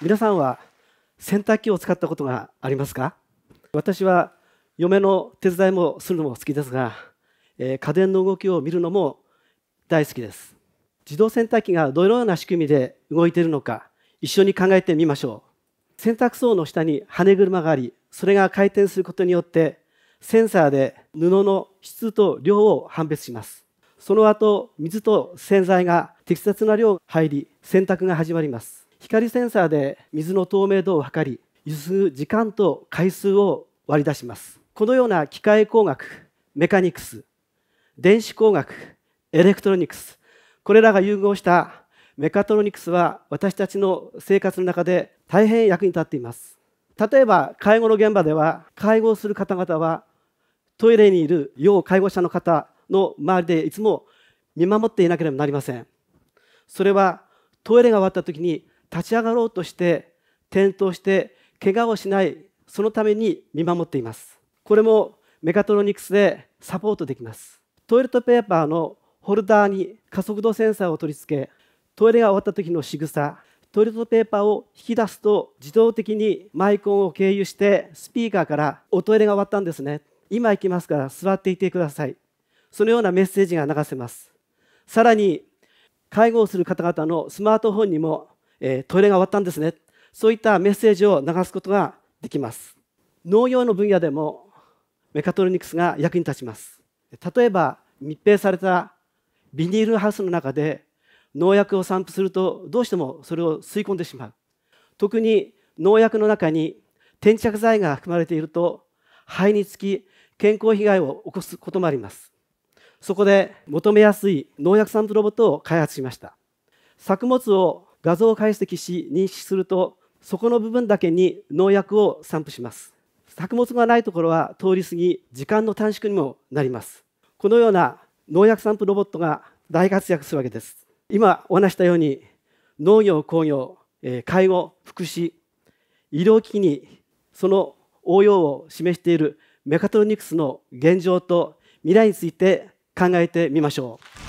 皆さんは洗濯機を使ったことがありますか私は嫁の手伝いもするのも好きですが、えー、家電の動きを見るのも大好きです自動洗濯機がどのような仕組みで動いているのか一緒に考えてみましょう洗濯槽の下に羽車がありそれが回転することによってセンサーで布の質と量を判別しますその後水と洗剤が適切な量入り洗濯が始まります光センサーで水の透明度を測り輸出時間と回数を割り出しますこのような機械工学メカニクス電子工学エレクトロニクスこれらが融合したメカトロニクスは私たちの生活の中で大変役に立っています例えば介護の現場では介護をする方々はトイレにいる要介護者の方の周りでいつも見守っていなければなりませんそれはトイレが終わった時に立ち上がろうとして転倒して怪我をしないそのために見守っていますこれもメカトロニクスでサポートできますトイレットペーパーのホルダーに加速度センサーを取り付けトイレが終わった時の仕草トイレットペーパーを引き出すと自動的にマイコンを経由してスピーカーからおトイレが終わったんですね今行きますから座っていてくださいそのようなメッセージが流せますさらに介護をする方々のスマートフォンにも、えー、トイレが終わったんですねそういったメッセージを流すことができます農業の分野でもメカトロニクスが役に立ちます例えば密閉されたビニールハウスの中で農薬を散布するとどうしてもそれを吸い込んでしまう特に農薬の中に転着剤が含まれていると肺につき健康被害を起こすこともありますそこで求めやすい農薬散布ロボットを開発しました作物を画像解析し認識するとそこの部分だけに農薬を散布します作物がないところは通り過ぎ時間の短縮にもなりますこのような農薬散布ロボットが大活躍するわけです今お話したように農業工業介護福祉医療機器にその応用を示しているメカトロニクスの現状と未来について考えてみましょう。